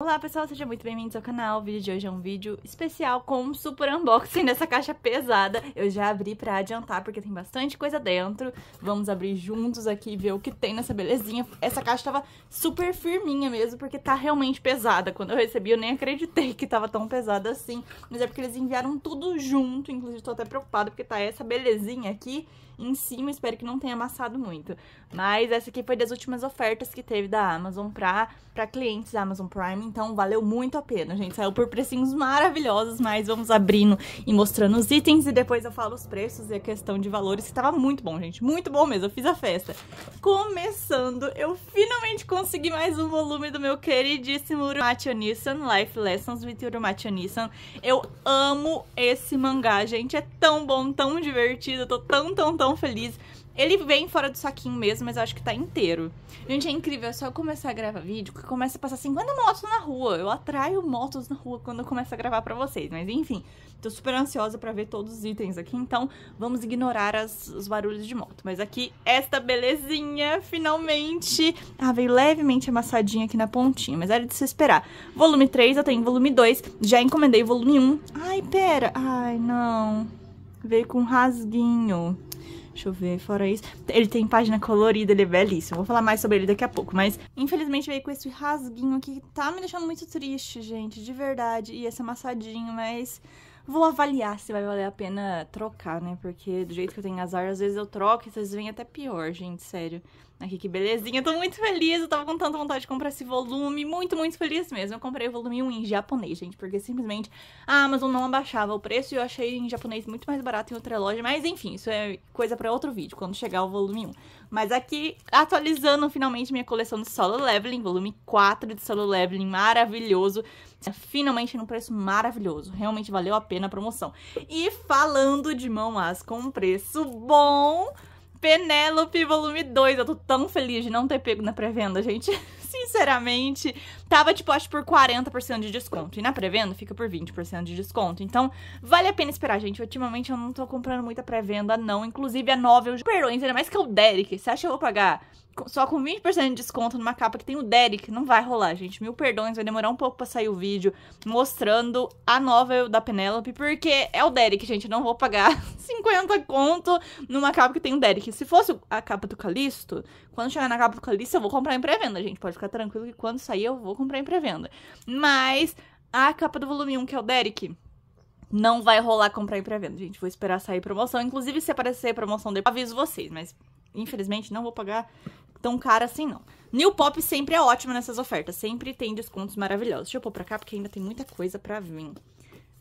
Olá pessoal, sejam muito bem-vindos ao canal. O vídeo de hoje é um vídeo especial com um super unboxing dessa caixa pesada. Eu já abri pra adiantar porque tem bastante coisa dentro. Vamos abrir juntos aqui e ver o que tem nessa belezinha. Essa caixa tava super firminha mesmo porque tá realmente pesada. Quando eu recebi eu nem acreditei que tava tão pesada assim. Mas é porque eles enviaram tudo junto, inclusive tô até preocupada porque tá essa belezinha aqui em cima, espero que não tenha amassado muito. Mas essa aqui foi das últimas ofertas que teve da Amazon pra, pra clientes da Amazon Prime, então valeu muito a pena, gente. Saiu por precinhos maravilhosos, mas vamos abrindo e mostrando os itens e depois eu falo os preços e a questão de valores, que tava muito bom, gente, muito bom mesmo, eu fiz a festa. Começando, eu finalmente consegui mais um volume do meu queridíssimo Urumachi Nissan, Life Lessons with Urumachi Nissan. Eu amo esse mangá, gente, é tão bom, tão divertido, eu tô tão, tão, tão tão feliz. Ele vem fora do saquinho mesmo, mas eu acho que tá inteiro. Gente, é incrível. É só começar a gravar vídeo que começa a passar 50 motos na rua. Eu atraio motos na rua quando eu começo a gravar para vocês. Mas enfim, tô super ansiosa para ver todos os itens aqui. Então, vamos ignorar as, os barulhos de moto. Mas aqui, esta belezinha, finalmente. Ah, veio levemente amassadinha aqui na pontinha, mas era de se esperar. Volume 3, eu tenho volume 2. Já encomendei volume 1. Ai, pera. Ai, não. Veio com rasguinho. Deixa eu ver, fora isso. Ele tem página colorida, ele é belíssimo. Vou falar mais sobre ele daqui a pouco, mas infelizmente veio com esse rasguinho aqui que tá me deixando muito triste, gente, de verdade. E esse amassadinho, mas vou avaliar se vai valer a pena trocar, né? Porque do jeito que eu tenho azar, às vezes eu troco e às vezes vem até pior, gente, sério. Aqui, que belezinha. Eu tô muito feliz. Eu tava com tanta vontade de comprar esse volume. Muito, muito feliz mesmo. Eu comprei o volume 1 em japonês, gente. Porque simplesmente a Amazon não abaixava o preço. E eu achei em japonês muito mais barato em outra loja. Mas enfim, isso é coisa pra outro vídeo. Quando chegar o volume 1. Mas aqui, atualizando finalmente minha coleção de Solo Leveling. Volume 4 de Solo Leveling. Maravilhoso. É finalmente num preço maravilhoso. Realmente valeu a pena a promoção. E falando de mão as com preço bom... Penélope Volume 2. Eu tô tão feliz de não ter pego na pré-venda, gente. Sinceramente, tava tipo, acho por 40% de desconto. E na pré-venda fica por 20% de desconto. Então, vale a pena esperar, gente. Ultimamente eu não tô comprando muita pré-venda, não. Inclusive a novel eu perdoe, ainda mais que é o Derek. Você acha que eu vou pagar só com 20% de desconto numa capa que tem o Derek, não vai rolar, gente. Mil perdões, vai demorar um pouco pra sair o vídeo mostrando a nova da Penélope, porque é o Derek, gente. Eu não vou pagar 50 conto numa capa que tem o Derek. Se fosse a capa do Calisto, quando chegar na capa do Calisto, eu vou comprar em pré-venda, gente. Pode ficar tranquilo que quando sair, eu vou comprar em pré-venda. Mas a capa do volume 1, que é o Derek, não vai rolar comprar em pré-venda, gente. Vou esperar sair promoção. Inclusive, se aparecer promoção depois, aviso vocês, mas infelizmente não vou pagar tão cara assim, não. New Pop sempre é ótima nessas ofertas, sempre tem descontos maravilhosos. Deixa eu pôr pra cá, porque ainda tem muita coisa pra vir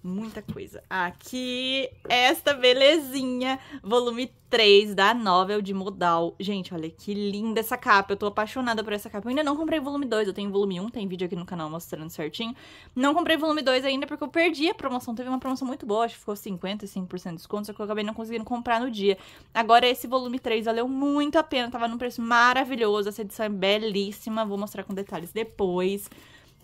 muita coisa. Aqui, esta belezinha, volume 3 da novel de modal. Gente, olha que linda essa capa, eu tô apaixonada por essa capa. Eu ainda não comprei volume 2, eu tenho volume 1, tem vídeo aqui no canal mostrando certinho. Não comprei volume 2 ainda porque eu perdi a promoção, teve uma promoção muito boa, acho que ficou 55% de desconto, só que eu acabei não conseguindo comprar no dia. Agora esse volume 3 valeu muito a pena, tava num preço maravilhoso, essa edição é belíssima, vou mostrar com detalhes depois.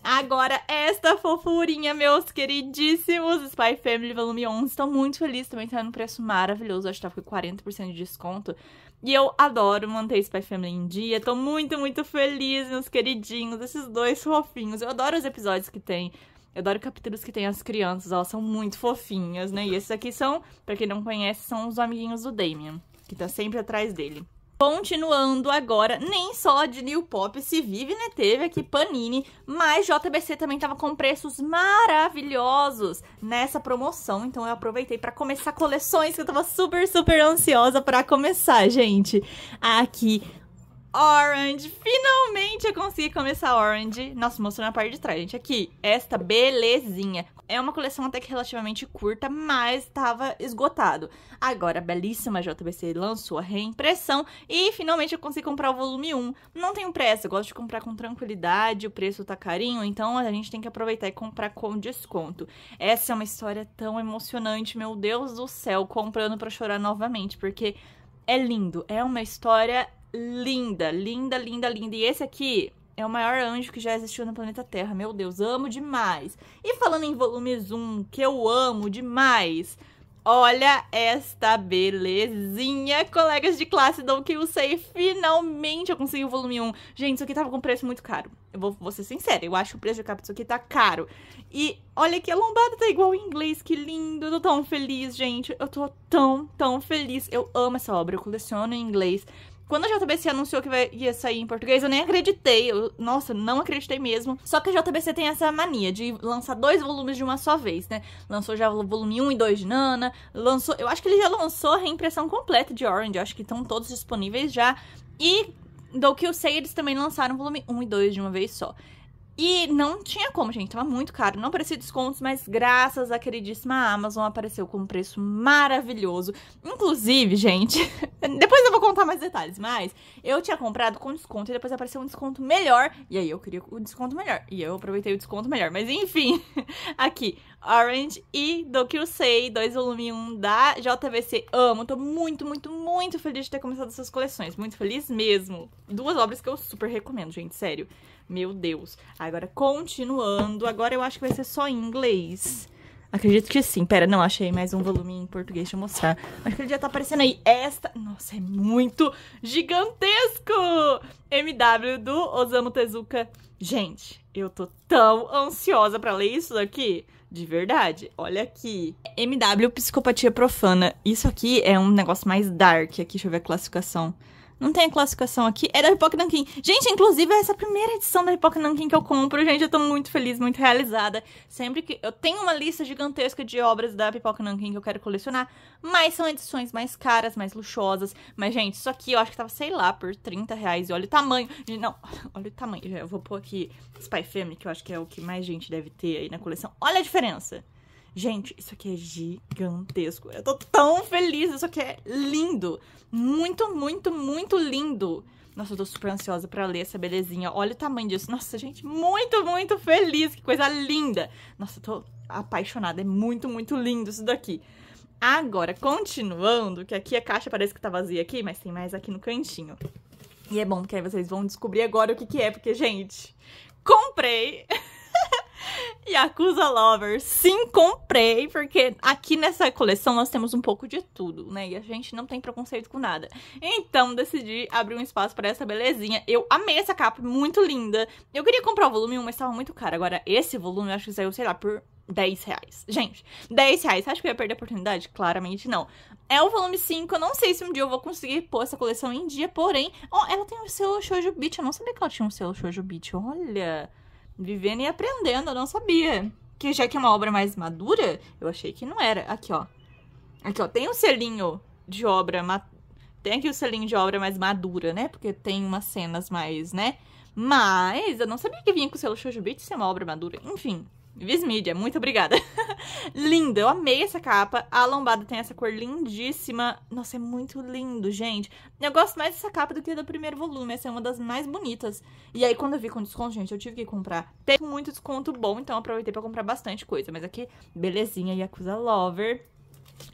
Agora, esta fofurinha, meus queridíssimos Spy Family Volume 11. Estou muito feliz, também tá num preço maravilhoso. Acho que tava tá com 40% de desconto. E eu adoro manter Spy Family em dia. Tô muito, muito feliz, meus queridinhos. Esses dois fofinhos. Eu adoro os episódios que tem. Eu adoro capítulos que tem as crianças. Elas são muito fofinhas, né? E esses aqui são, pra quem não conhece, são os amiguinhos do Damien. Que tá sempre atrás dele. Continuando agora, nem só de New Pop se vive, né? Teve aqui Panini, mas JBC também tava com preços maravilhosos nessa promoção, então eu aproveitei para começar coleções que eu tava super, super ansiosa para começar, gente. Aqui Orange. Finalmente eu consegui começar Orange. Nossa, mostrou na parte de trás, gente. Aqui, esta belezinha. É uma coleção até que relativamente curta, mas estava esgotado. Agora, a belíssima JBC lançou a reimpressão e finalmente eu consegui comprar o volume 1. Não tenho pressa, gosto de comprar com tranquilidade, o preço tá carinho, então a gente tem que aproveitar e comprar com desconto. Essa é uma história tão emocionante, meu Deus do céu, comprando para chorar novamente, porque é lindo, é uma história linda, linda, linda, linda. E esse aqui, é o maior anjo que já existiu no planeta Terra. Meu Deus, amo demais. E falando em volumes 1, que eu amo demais. Olha esta belezinha, colegas de classe do que eu sei. Finalmente eu consegui o volume 1. Gente, isso aqui tava com preço muito caro. Eu vou, vou ser sincera, eu acho que o preço de capa disso aqui tá caro. E olha que a lombada tá igual em inglês, que lindo. Eu tô tão feliz, gente. Eu tô tão, tão feliz. Eu amo essa obra, eu coleciono em inglês. Quando a JBC anunciou que vai, ia sair em português, eu nem acreditei. Eu, nossa, não acreditei mesmo. Só que a JBC tem essa mania de lançar dois volumes de uma só vez, né? Lançou já o volume 1 e 2 de Nana. Lançou. Eu acho que ele já lançou a reimpressão completa de Orange. Eu acho que estão todos disponíveis já. E do que eu sei, eles também lançaram volume 1 e 2 de uma vez só. E não tinha como, gente, tava muito caro, não parecia descontos, mas graças à queridíssima Amazon apareceu com um preço maravilhoso. Inclusive, gente, depois eu vou contar mais detalhes, mas eu tinha comprado com desconto e depois apareceu um desconto melhor, e aí eu queria o desconto melhor, e eu aproveitei o desconto melhor, mas enfim, aqui, Orange e do que eu sei, 2 volume 1 da JVC, amo, tô muito, muito, muito feliz de ter começado essas coleções, muito feliz mesmo. Duas obras que eu super recomendo, gente, sério. Meu Deus. Agora, continuando. Agora eu acho que vai ser só em inglês. Acredito que sim. Pera, não, achei mais um volume em português. Deixa eu mostrar. Acho que ele já tá aparecendo aí. Esta. Nossa, é muito gigantesco! MW do Osamu Tezuka. Gente, eu tô tão ansiosa para ler isso daqui. De verdade. Olha aqui. MW Psicopatia Profana. Isso aqui é um negócio mais dark. Aqui, deixa eu ver a classificação. Não tem a classificação aqui. É da Pipoca Nankin. Gente, inclusive, essa é essa primeira edição da Pipoca Nankin que eu compro. Gente, eu tô muito feliz, muito realizada. Sempre que... Eu tenho uma lista gigantesca de obras da Pipoca Nankin que eu quero colecionar. Mas são edições mais caras, mais luxuosas. Mas, gente, isso aqui eu acho que tava, sei lá, por 30 reais. E olha o tamanho. Não, olha o tamanho. Eu vou pôr aqui Spy Family, que eu acho que é o que mais gente deve ter aí na coleção. Olha a diferença. Gente, isso aqui é gigantesco. Eu tô tão feliz, isso aqui é lindo. Muito, muito, muito lindo. Nossa, eu tô super ansiosa pra ler essa belezinha. Olha o tamanho disso. Nossa, gente, muito, muito feliz. Que coisa linda. Nossa, eu tô apaixonada. É muito, muito lindo isso daqui. Agora, continuando, que aqui a caixa parece que tá vazia aqui, mas tem mais aqui no cantinho. E é bom, porque aí vocês vão descobrir agora o que que é, porque, gente, comprei... Yakuza Lover. Sim, comprei, porque aqui nessa coleção nós temos um pouco de tudo, né? E a gente não tem preconceito com nada. Então, decidi abrir um espaço para essa belezinha. Eu amei essa capa, muito linda. Eu queria comprar o volume 1, mas estava muito caro. Agora, esse volume eu acho que saiu, sei lá, por 10 reais. Gente, 10 reais. Você acha que eu ia perder a oportunidade? Claramente não. É o volume 5. Eu não sei se um dia eu vou conseguir pôr essa coleção em dia, porém... Ó, oh, ela tem o seu Shoujo Beach. Eu não sabia que ela tinha um seu Shoujo Beach. Olha... Vivendo e aprendendo, eu não sabia. Que já que é uma obra mais madura, eu achei que não era. Aqui, ó. Aqui, ó, tem um selinho de obra. Tem aqui o selinho de obra mais madura, né? Porque tem umas cenas mais, né? Mas eu não sabia que vinha com o selo Shoujo Beat ser uma obra madura. Enfim. Vismídia, muito obrigada. Linda, eu amei essa capa. A lombada tem essa cor lindíssima. Nossa, é muito lindo, gente. Eu gosto mais dessa capa do que do primeiro volume. Essa é uma das mais bonitas. E aí, quando eu vi com desconto, gente, eu tive que comprar. Tem muito desconto bom, então aproveitei pra comprar bastante coisa. Mas aqui, belezinha, Yakuza Lover.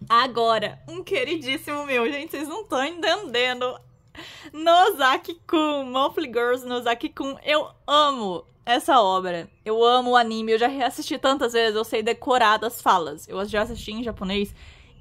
Agora, um queridíssimo meu, gente, vocês não estão entendendo. Nozaki-kun, Mofly Girls Nozaki-kun, eu amo! essa obra. Eu amo o anime, eu já reassisti tantas vezes, eu sei decorar das falas. Eu já assisti em japonês,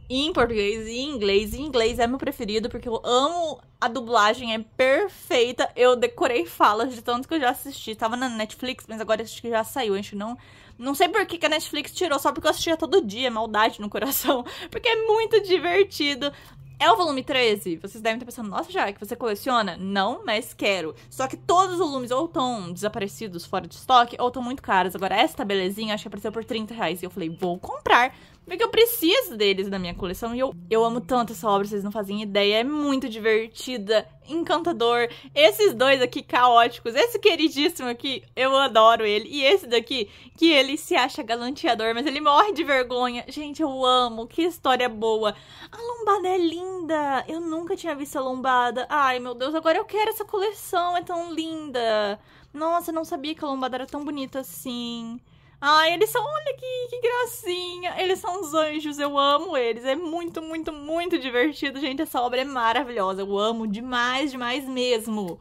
em português e em inglês. E inglês é meu preferido, porque eu amo a dublagem, é perfeita. Eu decorei falas de tanto que eu já assisti. Tava na Netflix, mas agora acho que já saiu. A gente não. Não sei por que, que a Netflix tirou, só porque eu assistia todo dia, maldade no coração. Porque é muito divertido. É o volume 13? Vocês devem estar pensando, nossa, já que você coleciona? Não, mas quero. Só que todos os volumes ou estão desaparecidos, fora de estoque, ou estão muito caros. Agora, esta belezinha, acho que apareceu por 30 reais. E eu falei, vou comprar, porque eu preciso deles na minha coleção e eu, eu amo tanto essa obra, vocês não fazem ideia. É muito divertida, encantador. Esses dois aqui caóticos, esse queridíssimo aqui, eu adoro ele. E esse daqui, que ele se acha galanteador, mas ele morre de vergonha. Gente, eu amo, que história boa. A lombada é linda, eu nunca tinha visto a lombada. Ai, meu Deus, agora eu quero essa coleção, é tão linda. Nossa, eu não sabia que a lombada era tão bonita assim. Ai, eles são, olha que, que gracinha. Eles são os anjos, eu amo eles. É muito, muito, muito divertido, gente. Essa obra é maravilhosa. Eu amo demais, demais mesmo.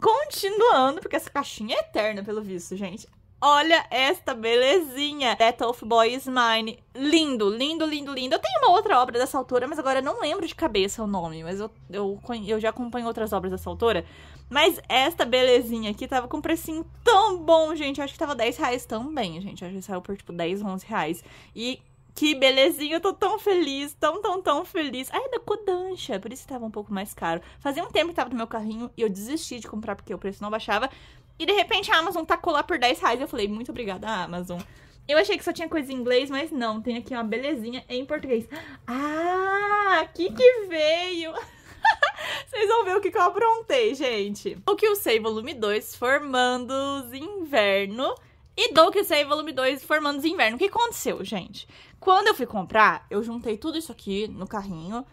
Continuando, porque essa caixinha é eterna, pelo visto, gente. Olha esta belezinha. That Off Boy Is Mine. Lindo, lindo, lindo, lindo. Eu tenho uma outra obra dessa autora, mas agora eu não lembro de cabeça o nome. Mas eu, eu, eu já acompanho outras obras dessa autora. Mas esta belezinha aqui tava com um precinho tão bom, gente. acho que tava 10 reais também, gente. acho que saiu por, tipo, 10, 11 reais. E que belezinha, eu tô tão feliz, tão, tão, tão feliz. Ai, é da Kodansha, por isso que tava um pouco mais caro. Fazia um tempo que tava no meu carrinho e eu desisti de comprar porque o preço não baixava. E de repente a Amazon tacou lá por 10 reais. Eu falei, muito obrigada, Amazon. Eu achei que só tinha coisa em inglês, mas não. Tem aqui uma belezinha em português. Ah, aqui que veio! Vocês vão ver o que, que eu aprontei, gente. O que eu sei, volume 2, Formandos Inverno. E do que sei, volume 2, Formandos Inverno. O que aconteceu, gente? Quando eu fui comprar, eu juntei tudo isso aqui no carrinho,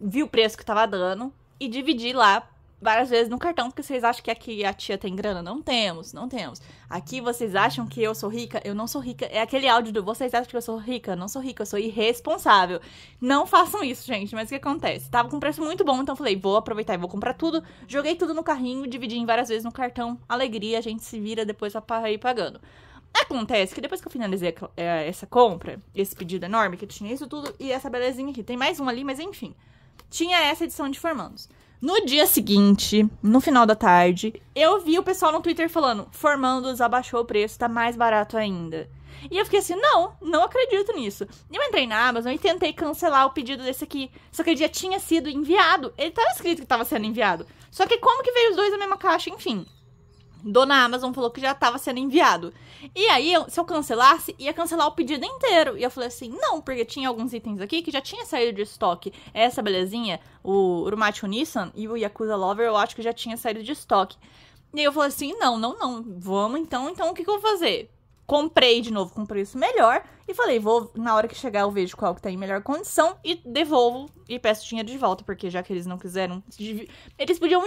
vi o preço que tava dando e dividi lá várias vezes no cartão, porque vocês acham que aqui a tia tem grana? Não temos, não temos. Aqui vocês acham que eu sou rica? Eu não sou rica. É aquele áudio do vocês acham que eu sou rica? não sou rica, eu sou irresponsável. Não façam isso, gente. Mas o que acontece? Tava com um preço muito bom, então falei, vou aproveitar e vou comprar tudo. Joguei tudo no carrinho, dividi em várias vezes no cartão. Alegria, a gente se vira depois pra ir pagando. Acontece que depois que eu finalizei é, essa compra, esse pedido enorme, que tinha isso tudo e essa belezinha aqui. Tem mais um ali, mas enfim. Tinha essa edição de formandos. No dia seguinte, no final da tarde, eu vi o pessoal no Twitter falando: Formandos abaixou o preço, tá mais barato ainda. E eu fiquei assim: não, não acredito nisso. Eu entrei na Amazon e tentei cancelar o pedido desse aqui. Só que ele já tinha sido enviado. Ele tava escrito que tava sendo enviado. Só que como que veio os dois na mesma caixa? Enfim, dona Amazon falou que já estava sendo enviado. E aí, se eu cancelasse, ia cancelar o pedido inteiro. E eu falei assim, não, porque tinha alguns itens aqui que já tinha saído de estoque. Essa belezinha, o Urumachi Nissan e o Yakuza Lover, eu acho que já tinha saído de estoque. E aí eu falei assim, não, não, não, vamos então, então o que, que eu vou fazer? Comprei de novo com preço melhor, e falei, vou, na hora que chegar, eu vejo qual que tá em melhor condição e devolvo e peço dinheiro de volta, porque já que eles não quiseram. Eles podiam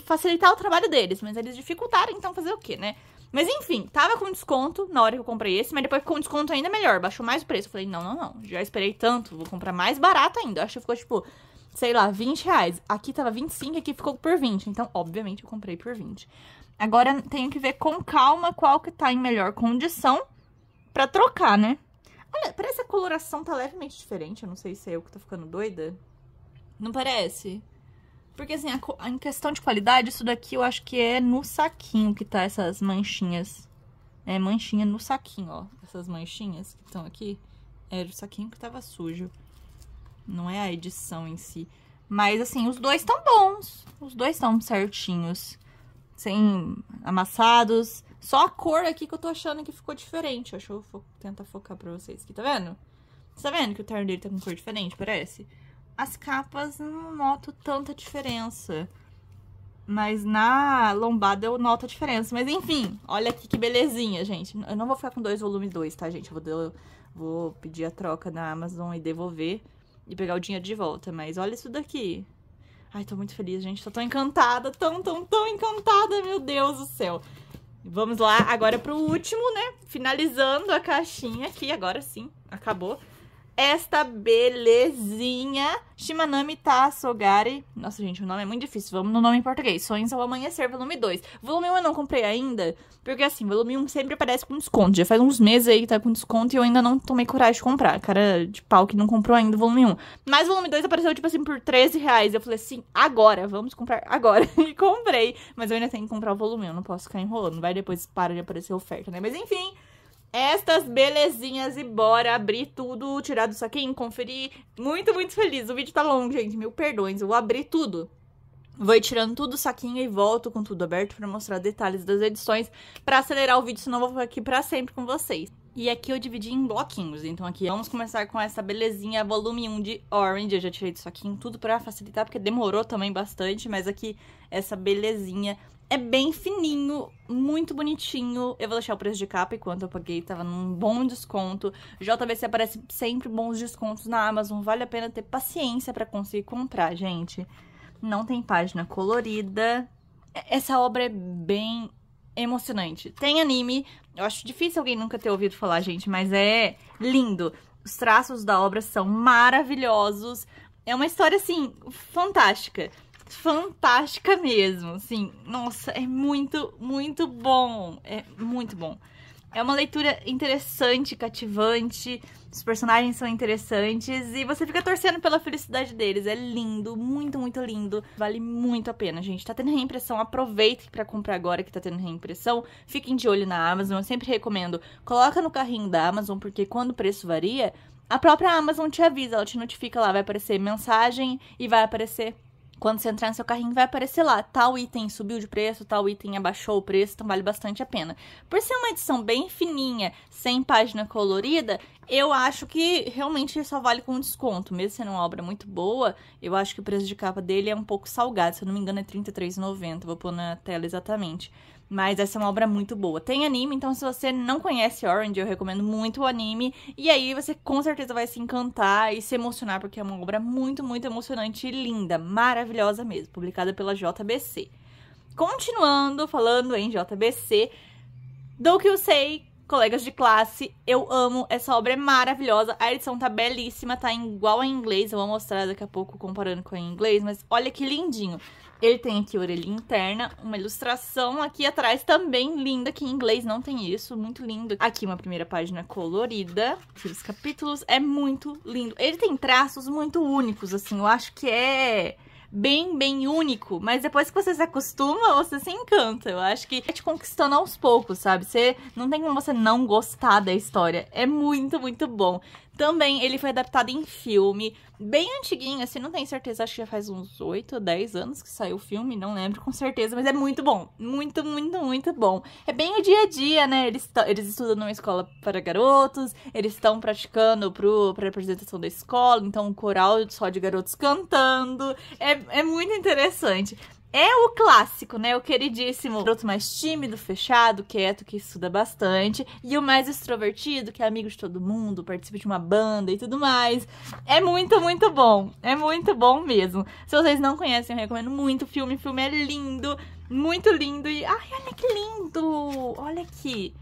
facilitar o trabalho deles, mas eles dificultaram, então fazer o quê, né? Mas enfim, tava com desconto na hora que eu comprei esse, mas depois ficou um desconto ainda melhor, baixou mais o preço. Eu falei, não, não, não, já esperei tanto, vou comprar mais barato ainda. Eu acho que ficou tipo, sei lá, 20 reais. Aqui tava 25 e aqui ficou por 20, então obviamente eu comprei por 20. Agora tenho que ver com calma qual que tá em melhor condição para trocar, né? Olha, parece que a coloração tá levemente diferente. Eu não sei se é eu que tô ficando doida. Não parece? Porque, assim, a, a, em questão de qualidade, isso daqui eu acho que é no saquinho que tá essas manchinhas. É manchinha no saquinho, ó. Essas manchinhas que estão aqui. Era o saquinho que tava sujo. Não é a edição em si. Mas, assim, os dois estão bons. Os dois estão certinhos. Sem amassados, só a cor aqui que eu tô achando que ficou diferente. Deixa eu fo tentar focar pra vocês aqui, tá vendo? Tá vendo que o terno dele tá com cor diferente, parece? As capas não noto tanta diferença. Mas na lombada eu noto a diferença. Mas enfim, olha aqui que belezinha, gente. Eu não vou ficar com dois volumes dois, tá, gente? Eu vou, vou pedir a troca na Amazon e devolver e pegar o dinheiro de volta. Mas olha isso daqui. Ai, tô muito feliz, gente. Tô tão encantada, tão, tão, tão encantada, meu Deus do céu. Vamos lá agora pro último, né? Finalizando a caixinha aqui, agora sim, acabou esta belezinha. Shimanami Tassogari. Nossa, gente, o nome é muito difícil. Vamos no nome em português. Sonhos ao Amanhecer, volume 2. Volume 1 eu não comprei ainda, porque assim, volume 1 sempre aparece com desconto. Já faz uns meses aí que tá com desconto e eu ainda não tomei coragem de comprar. Cara de pau que não comprou ainda o volume 1. Mas o volume 2 apareceu, tipo assim, por 13 reais. Eu falei assim, agora, vamos comprar agora. e comprei. Mas eu ainda tenho que comprar o volume 1, não posso ficar enrolando. Vai depois para de aparecer oferta, né? Mas enfim estas belezinhas e bora abrir tudo, tirar do saquinho, conferir. Muito, muito feliz. O vídeo tá longo, gente, mil perdões. Eu vou abrir tudo. Vou tirando tudo do saquinho e volto com tudo aberto para mostrar detalhes das edições para acelerar o vídeo, senão eu vou ficar aqui para sempre com vocês. E aqui eu dividi em bloquinhos, então aqui vamos começar com essa belezinha volume 1 de Orange, eu já tirei do saquinho tudo para facilitar, porque demorou também bastante, mas aqui essa belezinha é bem fininho, muito bonitinho. Eu vou deixar o preço de capa, e quanto eu paguei tava num bom desconto. JBC aparece sempre bons descontos na Amazon, vale a pena ter paciência para conseguir comprar, gente. Não tem página colorida. Essa obra é bem emocionante. Tem anime, eu acho difícil alguém nunca ter ouvido falar, gente, mas é lindo. Os traços da obra são maravilhosos. É uma história, assim, fantástica fantástica mesmo, assim. Nossa, é muito, muito bom. É muito bom. É uma leitura interessante, cativante, os personagens são interessantes e você fica torcendo pela felicidade deles. É lindo, muito, muito lindo. Vale muito a pena, gente. Tá tendo reimpressão, aproveite para comprar agora que tá tendo reimpressão. Fiquem de olho na Amazon, eu sempre recomendo. Coloca no carrinho da Amazon, porque quando o preço varia, a própria Amazon te avisa, ela te notifica lá, vai aparecer mensagem e vai aparecer quando você entrar no seu carrinho, vai aparecer lá: tal item subiu de preço, tal item abaixou o preço, então vale bastante a pena. Por ser uma edição bem fininha, sem página colorida, eu acho que realmente só vale com desconto. Mesmo sendo uma obra muito boa, eu acho que o preço de capa dele é um pouco salgado. Se eu não me engano, é R$33,90. Vou pôr na tela exatamente. Mas essa é uma obra muito boa. Tem anime, então se você não conhece Orange, eu recomendo muito o anime. E aí você com certeza vai se encantar e se emocionar, porque é uma obra muito, muito emocionante e linda, maravilhosa mesmo, publicada pela JBC. Continuando falando em JBC, do que eu sei, colegas de classe, eu amo, essa obra é maravilhosa, a edição tá belíssima, tá igual em inglês, eu vou mostrar daqui a pouco comparando com a inglês, mas olha que lindinho. Ele tem aqui a orelha interna, uma ilustração aqui atrás também linda, que em inglês não tem isso, muito lindo. Aqui uma primeira página colorida, aqui os capítulos, é muito lindo. Ele tem traços muito únicos, assim, eu acho que é bem, bem único, mas depois que você se acostuma, você se encanta. Eu acho que é te conquistando aos poucos, sabe? Você não tem como você não gostar da história. É muito, muito bom. Também ele foi adaptado em filme, bem antiguinho, assim, não tenho certeza, acho que já faz uns 8 ou 10 anos que saiu o filme, não lembro com certeza, mas é muito bom. Muito, muito, muito bom. É bem o dia a dia, né? Eles, eles estudam numa escola para garotos, eles estão praticando pro, a apresentação da escola, então um coral só de garotos cantando. É, é muito interessante é o clássico, né? O queridíssimo garoto mais tímido, fechado, quieto, que estuda bastante. E o mais extrovertido, que é amigo de todo mundo, participa de uma banda e tudo mais. É muito, muito bom. É muito bom mesmo. Se vocês não conhecem, eu recomendo muito o filme. O filme é lindo, muito lindo. E. Ai, olha que lindo! Olha aqui.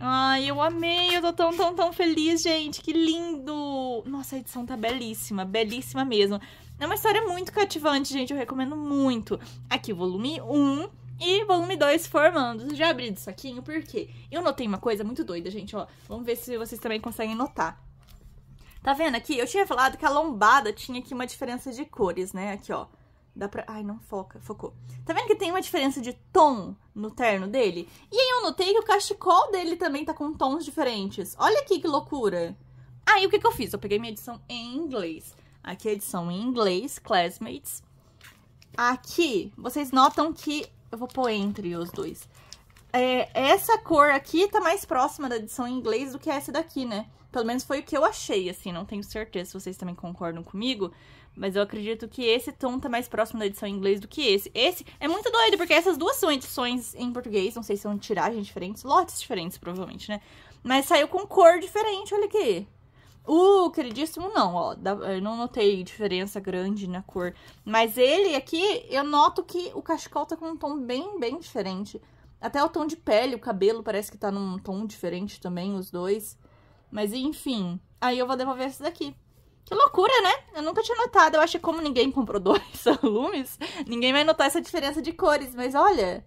Ai, eu amei, eu tô tão, tão, tão feliz, gente. Que lindo! Nossa, a edição tá belíssima, belíssima mesmo. É uma história muito cativante, gente. Eu recomendo muito. Aqui, volume 1 e volume 2 formando. Já abri do saquinho, por quê? Eu notei uma coisa muito doida, gente, ó. Vamos ver se vocês também conseguem notar. Tá vendo aqui? Eu tinha falado que a lombada tinha aqui uma diferença de cores, né? Aqui, ó. Dá pra... Ai, não foca, focou. Tá vendo que tem uma diferença de tom no terno dele? E aí eu notei que o cachecol dele também tá com tons diferentes. Olha aqui que loucura. Aí o que, que eu fiz? Eu peguei minha edição em inglês. Aqui a edição em inglês, Classmates. Aqui, vocês notam que... Eu vou pôr entre os dois. É, essa cor aqui tá mais próxima da edição em inglês do que essa daqui, né? Pelo menos foi o que eu achei, assim, não tenho certeza se vocês também concordam comigo, mas eu acredito que esse tom tá mais próximo da edição em inglês do que esse. Esse é muito doido, porque essas duas são edições em português, não sei se são tiragens diferentes, lotes diferentes, provavelmente, né? Mas saiu com cor diferente, olha aqui. O queridíssimo não, ó, eu não notei diferença grande na cor. Mas ele aqui, eu noto que o cachecol tá com um tom bem, bem diferente. Até o tom de pele, o cabelo parece que tá num tom diferente também, os dois. Mas enfim, aí eu vou devolver esse daqui. Que loucura, né? Eu nunca tinha notado. Eu acho que como ninguém comprou dois alumes, ninguém vai notar essa diferença de cores. Mas olha,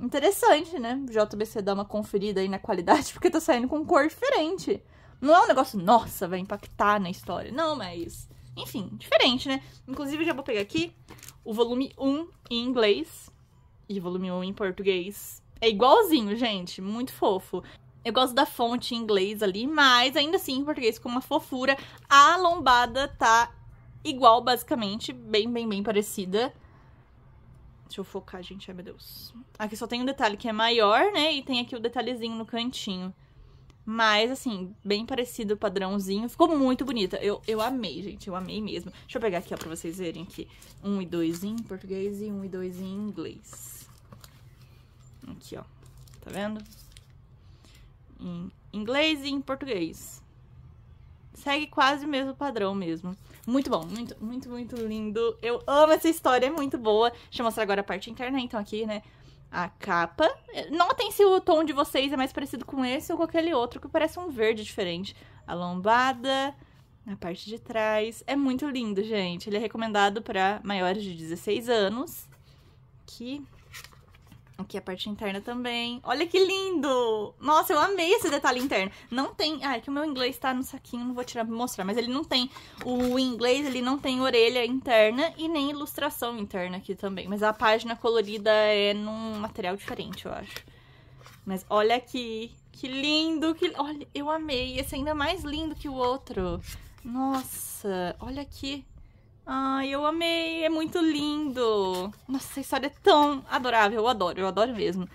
interessante, né? O JBC dá uma conferida aí na qualidade, porque tá saindo com cor diferente. Não é um negócio, nossa, vai impactar na história. Não, mas. Enfim, diferente, né? Inclusive, eu já vou pegar aqui o volume 1 em inglês e o volume 1 em português. É igualzinho, gente. Muito fofo. Eu gosto da fonte em inglês ali, mas ainda assim em português com uma fofura. A lombada tá igual, basicamente. Bem, bem, bem parecida. Deixa eu focar, gente. Ai, meu Deus. Aqui só tem um detalhe que é maior, né? E tem aqui o detalhezinho no cantinho. Mas, assim, bem parecido, padrãozinho. Ficou muito bonita. Eu, eu amei, gente. Eu amei mesmo. Deixa eu pegar aqui, ó, pra vocês verem aqui. Um e dois em português e um e dois em inglês. Aqui, ó. Tá vendo? Em inglês e em português. Segue quase o mesmo padrão mesmo. Muito bom, muito, muito, muito lindo. Eu amo essa história, é muito boa. Deixa eu mostrar agora a parte interna, então, aqui, né? a capa. Notem se o tom de vocês é mais parecido com esse ou com aquele outro, que parece um verde diferente. A lombada, na parte de trás. É muito lindo, gente. Ele é recomendado para maiores de 16 anos. Que Aqui a parte interna também. Olha que lindo! Nossa, eu amei esse detalhe interno. Não tem... Ah, é que o meu inglês tá no saquinho, não vou tirar pra mostrar. Mas ele não tem... O inglês, ele não tem orelha interna e nem ilustração interna aqui também. Mas a página colorida é num material diferente, eu acho. Mas olha aqui. Que lindo! Que... Olha, eu amei. Esse é ainda mais lindo que o outro. Nossa, olha aqui. Ai, eu amei, é muito lindo. Nossa, essa história é tão adorável, eu adoro, eu adoro mesmo.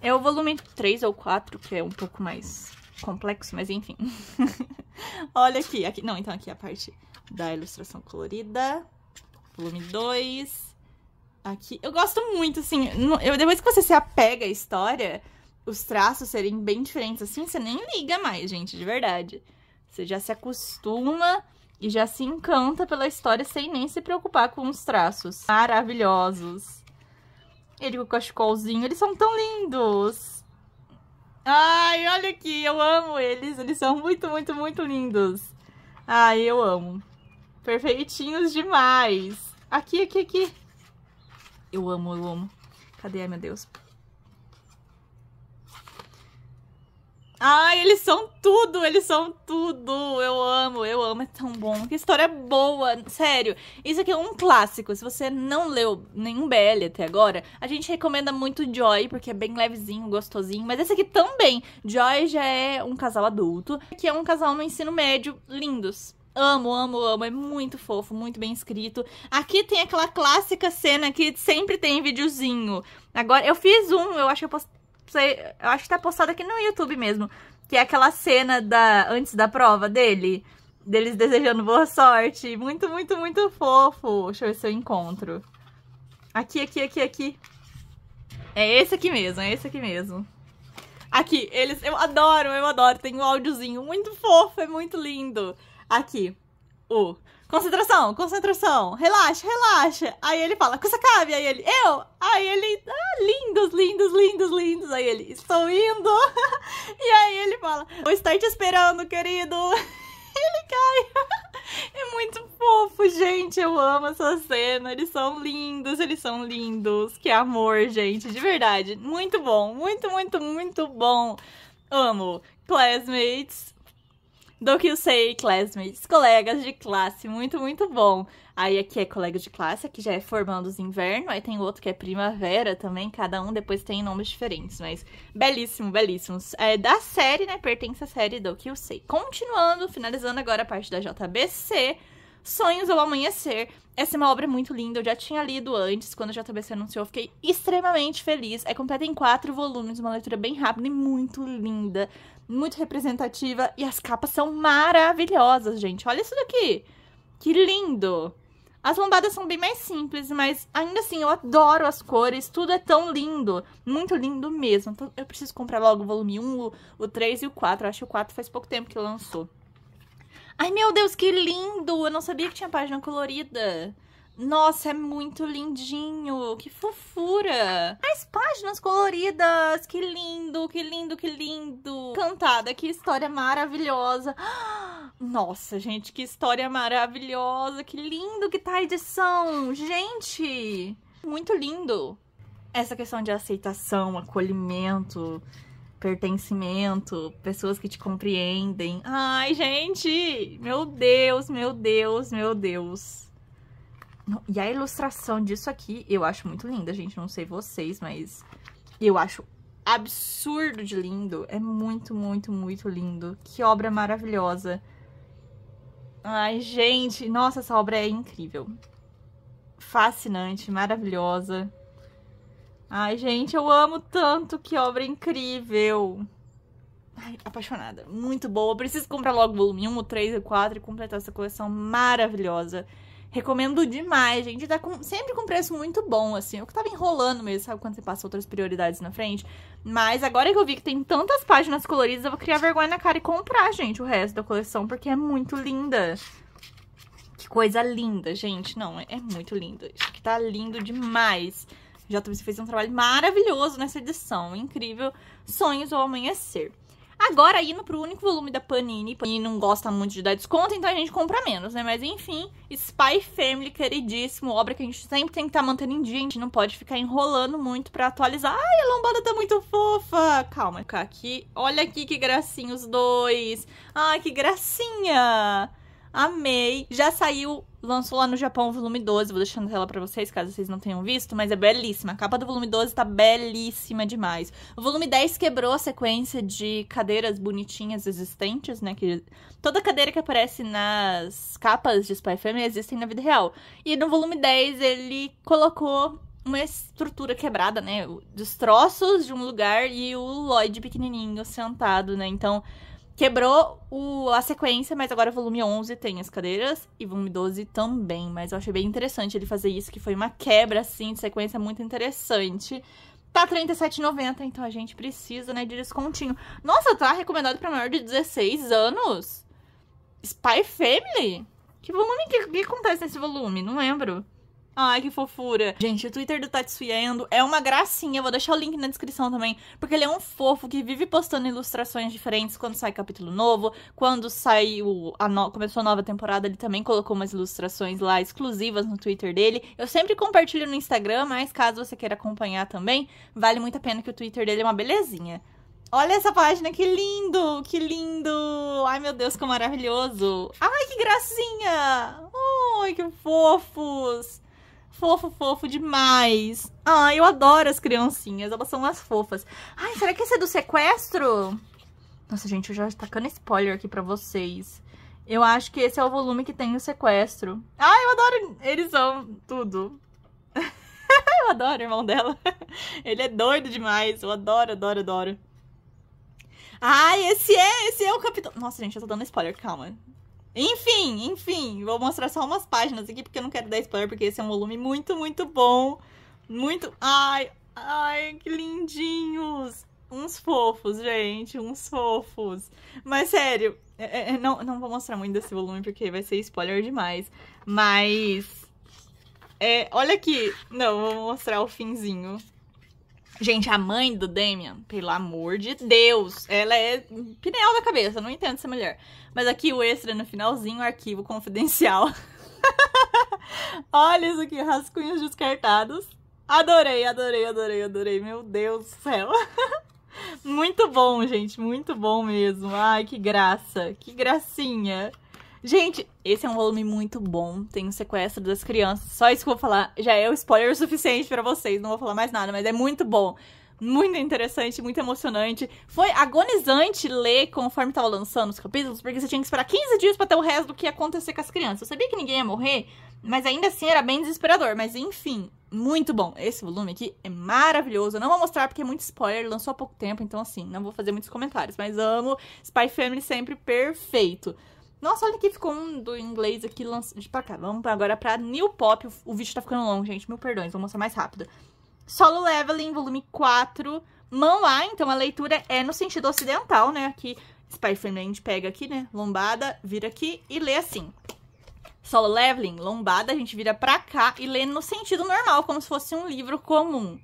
É o volume 3 ou 4, que é um pouco mais complexo, mas enfim. Olha aqui, aqui, não, então aqui é a parte da ilustração colorida, volume 2. Aqui, eu gosto muito, assim, eu, depois que você se apega à história, os traços serem bem diferentes, assim, você nem liga mais, gente, de verdade. Você já se acostuma e já se encanta pela história sem nem se preocupar com os traços maravilhosos. Ele com o cachecolzinho, eles são tão lindos! Ai, olha aqui, eu amo eles, eles são muito, muito, muito lindos. Ai, eu amo. Perfeitinhos demais. Aqui, aqui, aqui. Eu amo, eu amo. Cadê? Ai, meu Deus. Ai, eles são tudo, eles são tudo. Eu amo, eu amo, é tão bom. Que história boa, sério. Isso aqui é um clássico. Se você não leu nenhum BL até agora, a gente recomenda muito Joy, porque é bem levezinho, gostosinho. Mas esse aqui também. Joy já é um casal adulto, que é um casal no ensino médio, lindos. Amo, amo, amo. É muito fofo, muito bem escrito. Aqui tem aquela clássica cena que sempre tem videozinho. Agora, eu fiz um, eu acho que eu posso sei, eu acho que tá postado aqui no YouTube mesmo, que é aquela cena da antes da prova dele, deles desejando boa sorte, muito, muito, muito fofo. Deixa eu ver se eu encontro. Aqui, aqui, aqui, aqui. É esse aqui mesmo, é esse aqui mesmo. Aqui, eles, eu adoro, eu adoro, tem um áudiozinho muito fofo, é muito lindo. Aqui, o Concentração, concentração, relaxa, relaxa. Aí ele fala, Kusakabe, aí ele, eu! Aí ele, ah, lindos, lindos, lindos, lindos. Aí ele, estou indo. e aí ele fala, vou estar te esperando, querido. ele cai. É muito fofo, gente. Eu amo essa cena. Eles são lindos, eles são lindos. Que amor, gente. De verdade. Muito bom. Muito, muito, muito bom. Amo. Classmates do que eu sei, classmates, colegas de classe, muito, muito bom. Aí aqui é colega de classe, aqui já é formando os inverno, aí tem outro que é primavera também, cada um depois tem nomes diferentes, mas belíssimo, belíssimo. É da série, né, pertence à série do que eu sei. Continuando, finalizando agora a parte da JBC, Sonhos ao Amanhecer. Essa é uma obra muito linda, eu já tinha lido antes, quando a JBC anunciou, eu fiquei extremamente feliz. É completa em quatro volumes, uma leitura bem rápida e muito linda muito representativa e as capas são maravilhosas, gente. Olha isso daqui. Que lindo. As lombadas são bem mais simples, mas ainda assim eu adoro as cores, tudo é tão lindo, muito lindo mesmo. Então eu preciso comprar logo o volume 1, o, 3 e o 4. Eu acho que o 4 faz pouco tempo que lançou. Ai meu Deus, que lindo! Eu não sabia que tinha página colorida. Nossa, é muito lindinho. Que fofura. As páginas coloridas. Que lindo, que lindo, que lindo. Cantada, que história maravilhosa. Nossa, gente, que história maravilhosa. Que lindo que tá a edição. Gente, muito lindo. Essa questão de aceitação, acolhimento, pertencimento, pessoas que te compreendem. Ai, gente, meu Deus, meu Deus, meu Deus. E a ilustração disso aqui eu acho muito linda, gente. Não sei vocês, mas eu acho absurdo de lindo. É muito, muito, muito lindo. Que obra maravilhosa. Ai, gente, nossa, essa obra é incrível. Fascinante, maravilhosa. Ai, gente, eu amo tanto, que obra incrível. Ai, apaixonada, muito boa. preciso comprar logo o volume 1, o 3 e o 4 e completar essa coleção maravilhosa. Recomendo demais, gente. Tá com, sempre com preço muito bom, assim. Eu é que tava enrolando mesmo, sabe? Quando você passa outras prioridades na frente. Mas agora que eu vi que tem tantas páginas coloridas, eu vou criar vergonha na cara e comprar, gente, o resto da coleção, porque é muito linda. Que coisa linda, gente. Não, é, é muito linda. Isso aqui tá lindo demais. JBC fez um trabalho maravilhoso nessa edição. Incrível. Sonhos ao amanhecer. Agora, indo pro único volume da Panini, Panini não gosta muito de dar desconto, então a gente compra menos, né? Mas enfim, Spy Family, queridíssimo, obra que a gente sempre tem que estar tá mantendo em dia, a gente não pode ficar enrolando muito pra atualizar. Ai, a lombada tá muito fofa! Calma, ficar aqui. Olha aqui que gracinha os dois! Ai, que gracinha! Amei. Já saiu lançou lá no Japão o volume 12. Vou deixando na tela pra vocês, caso vocês não tenham visto, mas é belíssima. A capa do volume 12 tá belíssima demais. O volume 10 quebrou a sequência de cadeiras bonitinhas existentes, né? Que toda cadeira que aparece nas capas de Spy Family existem na vida real. E no volume 10 ele colocou uma estrutura quebrada, né? Destroços de um lugar e o Lloyd pequenininho sentado, né? Então Quebrou o, a sequência, mas agora volume 11 tem as cadeiras e volume 12 também. Mas eu achei bem interessante ele fazer isso, que foi uma quebra, assim, de sequência muito interessante. Tá R$37,90, então a gente precisa, né, de descontinho. Nossa, tá recomendado pra maior de 16 anos? Spy Family? Que volume que, que acontece nesse volume? Não lembro. Ai, que fofura. Gente, o Twitter do Tatsuya Endo é uma gracinha. Eu vou deixar o link na descrição também. Porque ele é um fofo que vive postando ilustrações diferentes quando sai capítulo novo. Quando saiu a no... começou a nova temporada, ele também colocou umas ilustrações lá exclusivas no Twitter dele. Eu sempre compartilho no Instagram, mas caso você queira acompanhar também, vale muito a pena que o Twitter dele é uma belezinha. Olha essa página, que lindo, que lindo! Ai, meu Deus, que maravilhoso! Ai, que gracinha! Ai, que fofos! Fofo, fofo demais. Ah, eu adoro as criancinhas, elas são as fofas. Ai, será que esse é do sequestro? Nossa, gente, eu já tacando spoiler aqui pra vocês. Eu acho que esse é o volume que tem o sequestro. Ah, eu adoro. Eles são tudo. eu adoro o irmão dela. Ele é doido demais. Eu adoro, adoro, adoro. Ai, esse é, esse é o capitão. Nossa, gente, eu tô dando spoiler, calma. Enfim, enfim, vou mostrar só umas páginas aqui, porque eu não quero dar spoiler, porque esse é um volume muito, muito bom. Muito. Ai, ai, que lindinhos! Uns fofos, gente, uns fofos. Mas sério, é, é, é não, não vou mostrar muito desse volume, porque vai ser spoiler demais. Mas. É, olha aqui. Não, vou mostrar o finzinho. Gente, a mãe do Damian, pelo amor de Deus, ela é pneu da cabeça, não entendo essa mulher. Mas aqui o extra no finalzinho, arquivo confidencial. Olha isso aqui, rascunhos descartados. Adorei, adorei, adorei, adorei. Meu Deus do céu. muito bom, gente, muito bom mesmo. Ai, que graça, que gracinha. Gente, esse é um volume muito bom. Tem o um sequestro das crianças. Só isso que eu vou falar já é o um spoiler suficiente para vocês. Não vou falar mais nada, mas é muito bom. Muito interessante, muito emocionante. Foi agonizante ler conforme tava lançando os capítulos, porque você tinha que esperar 15 dias para ter o resto do que ia acontecer com as crianças. Eu sabia que ninguém ia morrer, mas ainda assim era bem desesperador. Mas enfim, muito bom. Esse volume aqui é maravilhoso. Eu não vou mostrar porque é muito spoiler, lançou há pouco tempo, então assim, não vou fazer muitos comentários, mas amo. Spy Family sempre perfeito. Nossa, olha que ficou um do inglês aqui lançado pra cá. Vamos agora pra New Pop. O vídeo tá ficando longo, gente. Mil perdões, vou mostrar mais rápido. Solo Leveling, volume 4. Mão A, então a leitura é no sentido ocidental, né? Aqui, Spyframe, a gente pega aqui, né? Lombada, vira aqui e lê assim. Solo Leveling, lombada, a gente vira pra cá e lê no sentido normal, como se fosse um livro comum.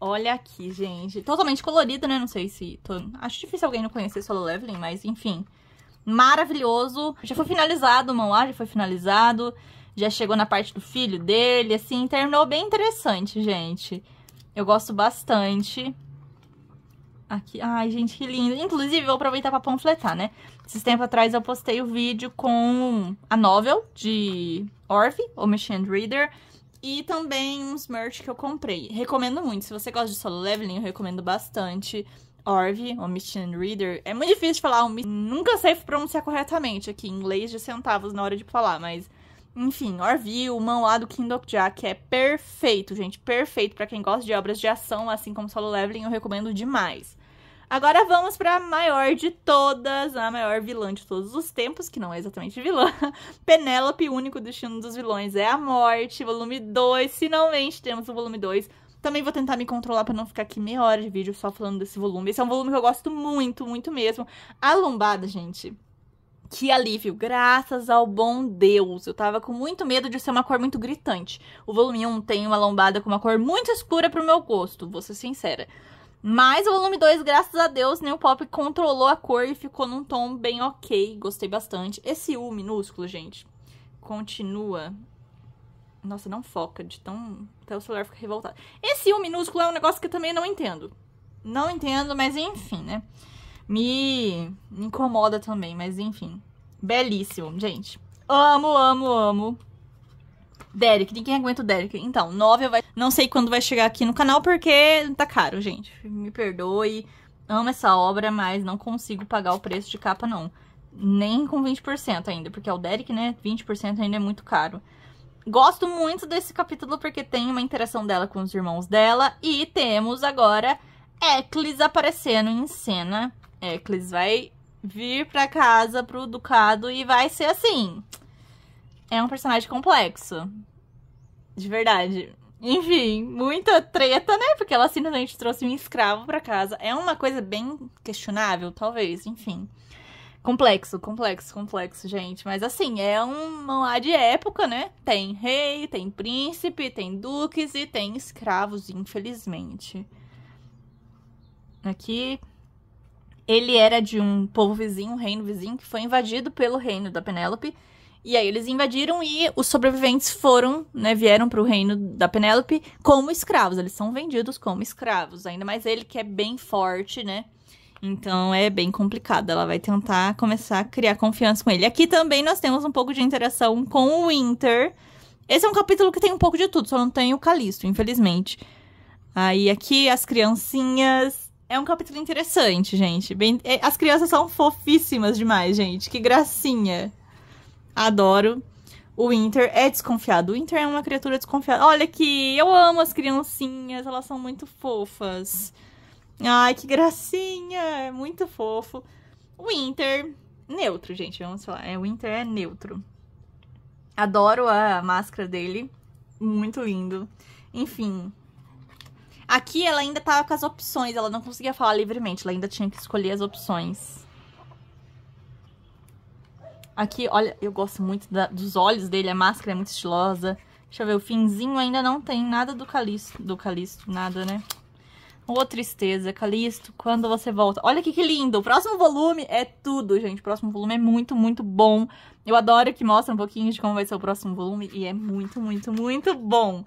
Olha aqui, gente. Totalmente colorido, né? Não sei se... Tô... Acho difícil alguém não conhecer Solo Leveling, mas enfim maravilhoso. Já foi finalizado o manhwa, já foi finalizado. Já chegou na parte do filho dele, assim, terminou bem interessante, gente. Eu gosto bastante. Aqui, ai, gente, que lindo. Inclusive, vou aproveitar pra panfletar, né? Esses tempos atrás eu postei o vídeo com a novel de ou Machine Reader, e também uns merch que eu comprei. Recomendo muito. Se você gosta de solo leveling, eu recomendo bastante. Orv, Omission Reader. É muito difícil de falar, um... nunca sei pronunciar corretamente aqui, inglês de centavos na hora de falar, mas enfim, Orvi, o mão lá do Kindle Jack é perfeito, gente, perfeito para quem gosta de obras de ação, assim como Solo Leveling, eu recomendo demais. Agora vamos para a maior de todas, a maior vilã de todos os tempos, que não é exatamente vilã. Penélope, o único destino dos vilões é a morte, volume 2. Finalmente temos o volume 2 também vou tentar me controlar para não ficar aqui meia hora de vídeo só falando desse volume. Esse é um volume que eu gosto muito, muito mesmo. A lombada, gente. Que alívio, graças ao bom Deus. Eu tava com muito medo de ser uma cor muito gritante. O volume 1 tem uma lombada com uma cor muito escura pro meu gosto, vou ser sincera. Mas o volume 2, graças a Deus, New Pop controlou a cor e ficou num tom bem ok. Gostei bastante. Esse U minúsculo, gente, continua. Nossa, não foca de tão até então, o celular fica revoltado. Esse U minúsculo é um negócio que eu também não entendo. Não entendo, mas enfim, né? Me, me incomoda também, mas enfim. Belíssimo, gente. Amo, amo, amo. Derek, ninguém aguenta o Derek. Então, novel vai. Não sei quando vai chegar aqui no canal porque tá caro, gente. Me perdoe. Amo essa obra, mas não consigo pagar o preço de capa, não. Nem com 20% ainda, porque é o Derek, né? 20% ainda é muito caro. Gosto muito desse capítulo porque tem uma interação dela com os irmãos dela e temos agora Eclis aparecendo em cena. Eclis vai vir pra casa, pro Ducado e vai ser assim. É um personagem complexo. De verdade. Enfim, muita treta, né? Porque ela simplesmente trouxe um escravo pra casa. É uma coisa bem questionável, talvez, enfim. Complexo, complexo, complexo, gente. Mas assim, é um lá de época, né? Tem rei, tem príncipe, tem duques e tem escravos, infelizmente. Aqui. Ele era de um povo vizinho, um reino vizinho, que foi invadido pelo reino da Penélope. E aí eles invadiram e os sobreviventes foram, né, vieram para o reino da Penélope como escravos. Eles são vendidos como escravos, ainda mais ele que é bem forte, né? Então é bem complicado. Ela vai tentar começar a criar confiança com ele. Aqui também nós temos um pouco de interação com o Winter. Esse é um capítulo que tem um pouco de tudo, só não tem o Calisto, infelizmente. Aí aqui as criancinhas. É um capítulo interessante, gente. Bem... É, as crianças são fofíssimas demais, gente. Que gracinha. Adoro. O Winter é desconfiado. O Winter é uma criatura desconfiada. Olha aqui, eu amo as criancinhas, elas são muito fofas. Ai, que gracinha! É muito fofo. Winter, neutro, gente, vamos falar. É, Winter é neutro. Adoro a máscara dele. Muito lindo. Enfim. Aqui ela ainda tava com as opções, ela não conseguia falar livremente, ela ainda tinha que escolher as opções. Aqui, olha, eu gosto muito da, dos olhos dele, a máscara é muito estilosa. Deixa eu ver, o finzinho ainda não tem nada do Calisto, do Calisto, nada, né? Ô, tristeza, Calisto, quando você volta? Olha que, que lindo! O próximo volume é tudo, gente. O próximo volume é muito, muito bom. Eu adoro que mostra um pouquinho de como vai ser o próximo volume e é muito, muito, muito bom.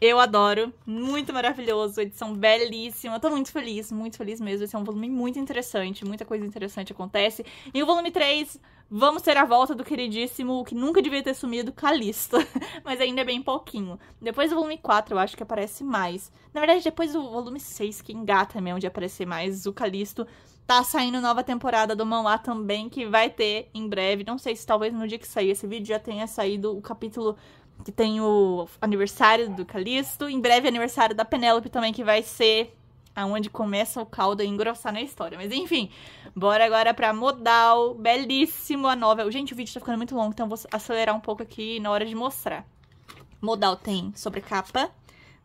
Eu adoro, muito maravilhoso, edição belíssima. Eu tô muito feliz, muito feliz mesmo. Esse é um volume muito interessante, muita coisa interessante acontece. E o volume 3 Vamos ter a volta do queridíssimo, que nunca devia ter sumido, Calista. Mas ainda é bem pouquinho. Depois do volume 4, eu acho que aparece mais. Na verdade, depois do volume 6, que engata mesmo de aparecer mais, o Calisto. Tá saindo nova temporada do Mão lá também, que vai ter em breve. Não sei se talvez no dia que sair esse vídeo já tenha saído o capítulo que tem o aniversário do Calisto. Em breve, aniversário da Penélope também, que vai ser aonde começa o caldo a engrossar na história. Mas enfim, bora agora pra Modal, belíssimo a novela. Gente, o vídeo tá ficando muito longo, então vou acelerar um pouco aqui na hora de mostrar. Modal tem sobrecapa,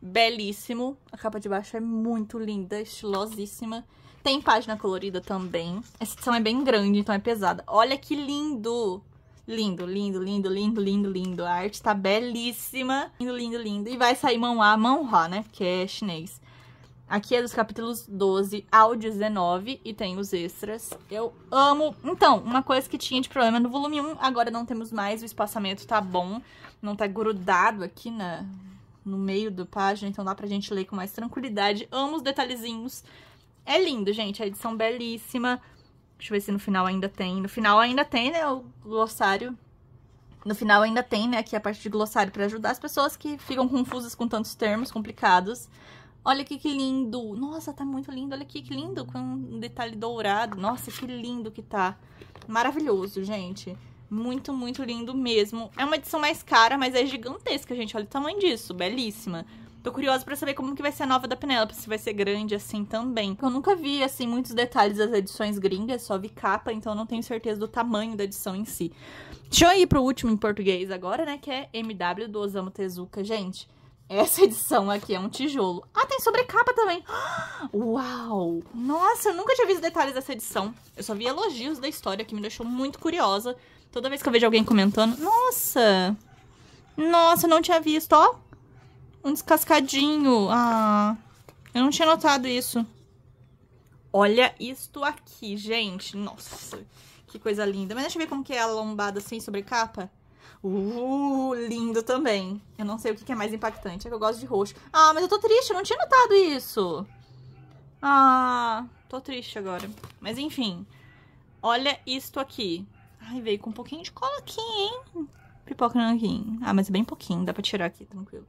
belíssimo. A capa de baixo é muito linda, estilosíssima. Tem página colorida também. Essa edição é bem grande, então é pesada. Olha que lindo! Lindo, lindo, lindo, lindo, lindo, lindo. A arte tá belíssima. Lindo, lindo, lindo. E vai sair mão A, mão Ra, né? Porque é chinês. Aqui é dos capítulos 12 ao 19 e tem os extras. Eu amo. Então, uma coisa que tinha de problema no volume 1, agora não temos mais, o espaçamento tá bom, não tá grudado aqui na no meio da página, então dá pra gente ler com mais tranquilidade. Amo os detalhezinhos. É lindo, gente, a edição belíssima. Deixa eu ver se no final ainda tem. No final ainda tem, né, o glossário. No final ainda tem, né, aqui a parte de glossário para ajudar as pessoas que ficam confusas com tantos termos complicados. Olha aqui que lindo. Nossa, tá muito lindo. Olha aqui que lindo, com um detalhe dourado. Nossa, que lindo que tá. Maravilhoso, gente. Muito, muito lindo mesmo. É uma edição mais cara, mas é gigantesca, gente. Olha o tamanho disso, belíssima. Tô curiosa para saber como que vai ser a nova da Penélope, se vai ser grande assim também. Eu nunca vi, assim, muitos detalhes das edições gringas, só vi capa, então não tenho certeza do tamanho da edição em si. Deixa eu ir pro último em português agora, né, que é MW do Osamu Tezuka. Gente, essa edição aqui é um tijolo. Ah, tem sobrecapa também. Uau! Nossa, eu nunca tinha visto detalhes dessa edição. Eu só vi elogios da história, que me deixou muito curiosa. Toda vez que eu vejo alguém comentando, nossa! Nossa, eu não tinha visto, ó. Um descascadinho. Ah, eu não tinha notado isso. Olha isto aqui, gente. Nossa, que coisa linda. Mas deixa eu ver como que é a lombada sem sobrecapa. Uh, lindo também. Eu não sei o que é mais impactante. É que eu gosto de roxo. Ah, mas eu tô triste, eu não tinha notado isso. Ah, tô triste agora. Mas enfim. Olha isto aqui. Ai, veio com um pouquinho de cola aqui, hein? Pipoca aqui. Ah, mas é bem pouquinho, dá pra tirar aqui, tranquilo.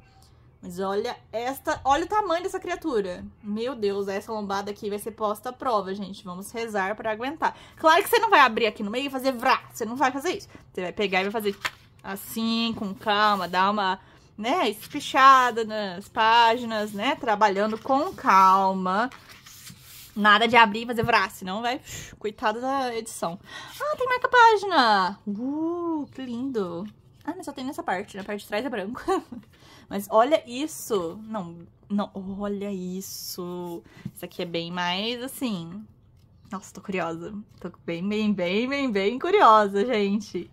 Mas olha esta, olha o tamanho dessa criatura. Meu Deus, essa lombada aqui vai ser posta à prova, gente. Vamos rezar para aguentar. Claro que você não vai abrir aqui no meio e fazer vrá. Você não vai fazer isso. Você vai pegar e vai fazer assim, com calma, dá uma, né, espichada nas páginas, né, trabalhando com calma. Nada de abrir e fazer vrar, senão vai, coitada da edição. Ah, tem marca página! Uh, que lindo! Ah, mas só tem nessa parte, na parte de trás é branco. mas olha isso! Não, não, olha isso! Isso aqui é bem mais, assim... Nossa, tô curiosa. Tô bem, bem, bem, bem, bem curiosa, gente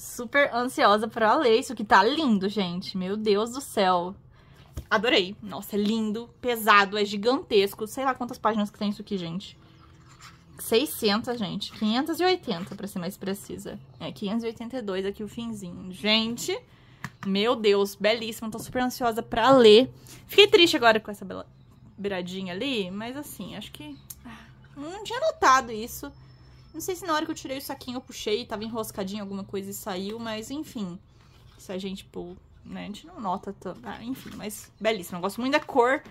super ansiosa pra ler isso que tá lindo, gente. Meu Deus do céu. Adorei. Nossa, é lindo, pesado, é gigantesco. Sei lá quantas páginas que tem isso aqui, gente. 600, gente. 580, pra ser mais precisa. É, 582 aqui o finzinho. Gente, meu Deus, belíssimo. Tô super ansiosa pra ler. Fiquei triste agora com essa bela beiradinha ali, mas assim, acho que... Não ah, tinha notado isso. Não sei se na hora que eu tirei o saquinho eu puxei, tava enroscadinho alguma coisa e saiu, mas enfim. Se a gente, tipo, né, a gente não nota tanto. Ah, enfim, mas belíssimo. Eu gosto muito da cor,